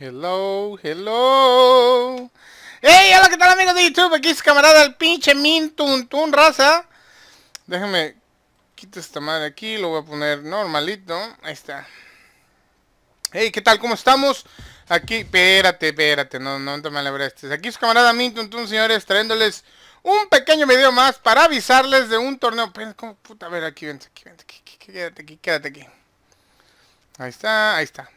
Hello, hello. ¡Hey! Hola, ¿qué tal amigos de YouTube? Aquí es camarada el pinche Mintuntun Tun Raza. Déjenme quito esta madre aquí, lo voy a poner normalito. Ahí está. Hey, ¿qué tal? ¿Cómo estamos? Aquí, espérate, espérate, no, no te malabrestes. Aquí es camarada Mintuntun, Tun señores, trayéndoles un pequeño video más para avisarles de un torneo. ¿Cómo puta? A ver, aquí, vente, aquí, vente, aquí, quédate aquí, quédate aquí. Ahí está, ahí está.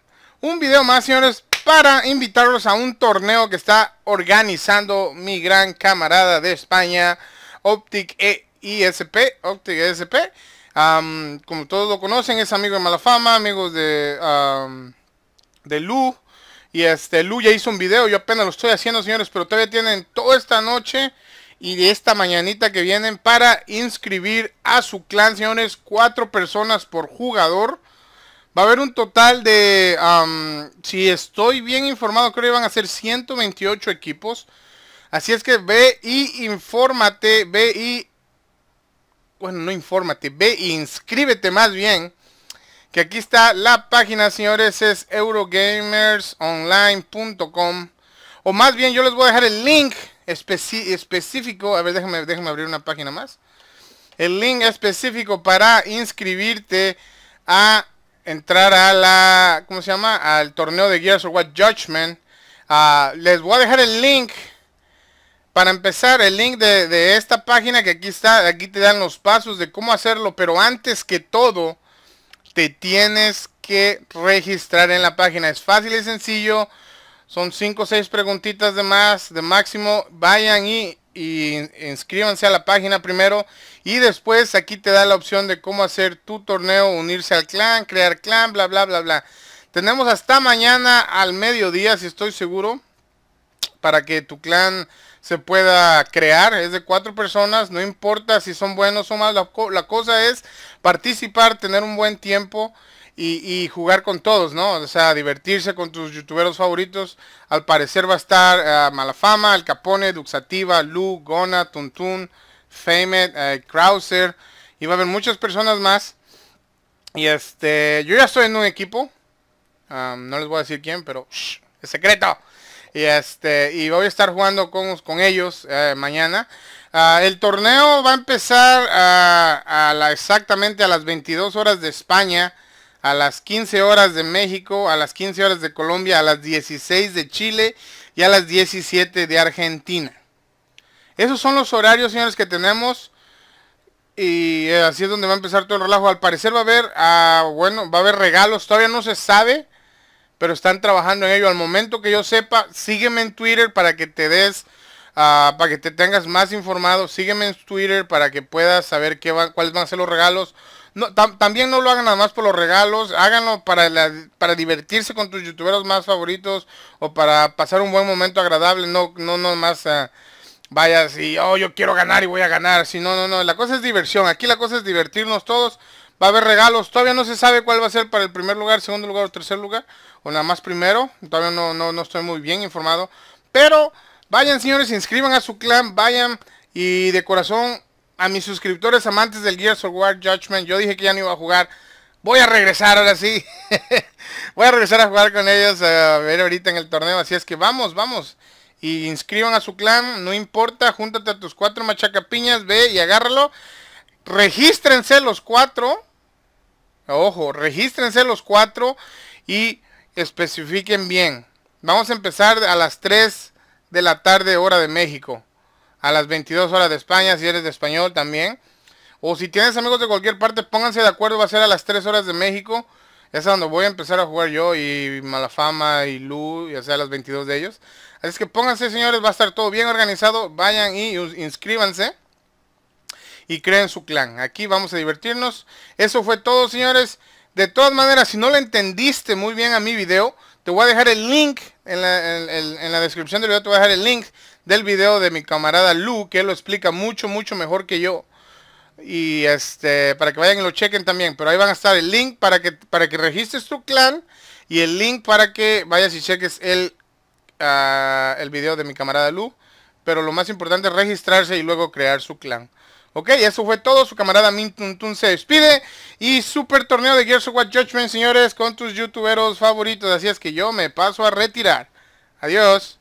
Un video más, señores, para invitarlos a un torneo que está organizando mi gran camarada de España, Optic ESP, Optic ESP. como todos lo conocen, es amigo de Malafama, amigos de, de Lu. Y este, Lu ya hizo un video, yo apenas lo estoy haciendo, señores, pero todavía tienen toda esta noche y esta mañanita que vienen para inscribir a su clan, señores, cuatro personas por jugador. Va a haber un total de, si estoy bien informado, creo que van a ser 128 equipos. Así es que ve y infórmate, ve y, bueno, no infórmate, ve y inscríbete más bien. Que aquí está la página, señores, es eurogamersonline.com. O más bien, yo les voy a dejar el link específico. A ver, déjenme, déjenme abrir una página más. El link específico para inscribirte a entrar a la, ¿cómo se llama? Al torneo de Gears of War Judgment. Ah, les voy a dejar el link. Para empezar, el link de, de, esta página que aquí está, aquí te dan los pasos de cómo hacerlo, pero antes que todo, te tienes que registrar en la página. Es fácil y sencillo, son 5 o 6 preguntitas de más, de máximo. Vayan y y inscríbanse a la página primero y después aquí te da la opción de cómo hacer tu torneo, unirse al clan, crear clan, bla bla bla bla. Tenemos hasta mañana al mediodía, si estoy seguro, para que tu clan se pueda crear. Es de cuatro personas, no importa si son buenos o malos. La, cosa es participar, tener un buen tiempo y, jugar con todos, ¿no? O sea, divertirse con tus youtuberos favoritos. Al parecer va a estar eh, Malafama, El Capone, Duxativa, Lu, Gona, Tuntun, Famed, eh, Krauser. Y va a haber muchas personas más. Y este, yo ya estoy en un equipo. no les voy a decir quién, pero es secreto. Y este, y voy a estar jugando con, con ellos eh, mañana. Ah, el torneo va a empezar ah, a, la, exactamente a las 22 horas de España a las 15 horas de México, a las 15 horas de Colombia, a las 16 de Chile y a las 17 de Argentina. Esos son los horarios, señores, que tenemos. Y eh, así es donde va a empezar todo el relajo. Al parecer va a haber, ah, bueno, va a haber regalos. Todavía no se sabe, pero están trabajando en ello. Al momento que yo sepa, sígueme en Twitter para que te des, ah, para que te tengas más informado. Sígueme en Twitter para que puedas saber qué cuáles van a ser los regalos no, también no lo hagan nada más por los regalos, háganlo para, para divertirse con tus youtuberos más favoritos o para pasar un buen momento agradable, no, no, no más Vaya, ah, vayas y, oh, yo quiero ganar y voy a ganar, si no, no, no, la cosa es diversión, aquí la cosa es divertirnos todos, va a haber regalos, todavía no se sabe cuál va a ser para el primer lugar, segundo lugar o tercer lugar, o nada más primero, todavía no, no, no estoy muy bien informado, pero vayan señores, inscriban a su clan, vayan y de corazón a mis suscriptores amantes del Gears of War Judgment. Yo dije que ya no iba a jugar. Voy a regresar ahora sí. Voy a regresar a jugar con ellos a ver ahorita en el torneo. Así es que vamos, vamos. Y inscriban a su clan. No importa. Júntate a tus cuatro machacapiñas. Ve y agárralo. Regístrense los cuatro. Ojo, regístrense los cuatro y especifiquen bien. Vamos a empezar a las 3 de la tarde hora de México a las 22 horas de España, si eres de español también. O si tienes amigos de cualquier parte, pónganse de acuerdo, va a ser a las 3 horas de México. Es donde voy a empezar a jugar yo y Malafama y Lu, ya sea a las 22 de ellos. Así que pónganse, señores, va a estar todo bien organizado. Vayan y inscríbanse y creen su clan. Aquí vamos a divertirnos. Eso fue todo, señores. De todas maneras, si no lo entendiste muy bien a mi video, te voy a dejar el link en la, en la descripción del video, te voy a dejar el link del video de mi camarada Lu, que él lo explica mucho, mucho mejor que yo. Y este, para que vayan y lo chequen también. Pero ahí van a estar el link para que, para que registres tu clan y el link para que vayas y cheques el, ah, el video de mi camarada Lu. Pero lo más importante es registrarse y luego crear su clan. Ok, eso fue todo. Su camarada Mintuntun se despide. Y super torneo de Gears of War Judgment, señores, con tus youtuberos favoritos. Así es que yo me paso a retirar. Adiós.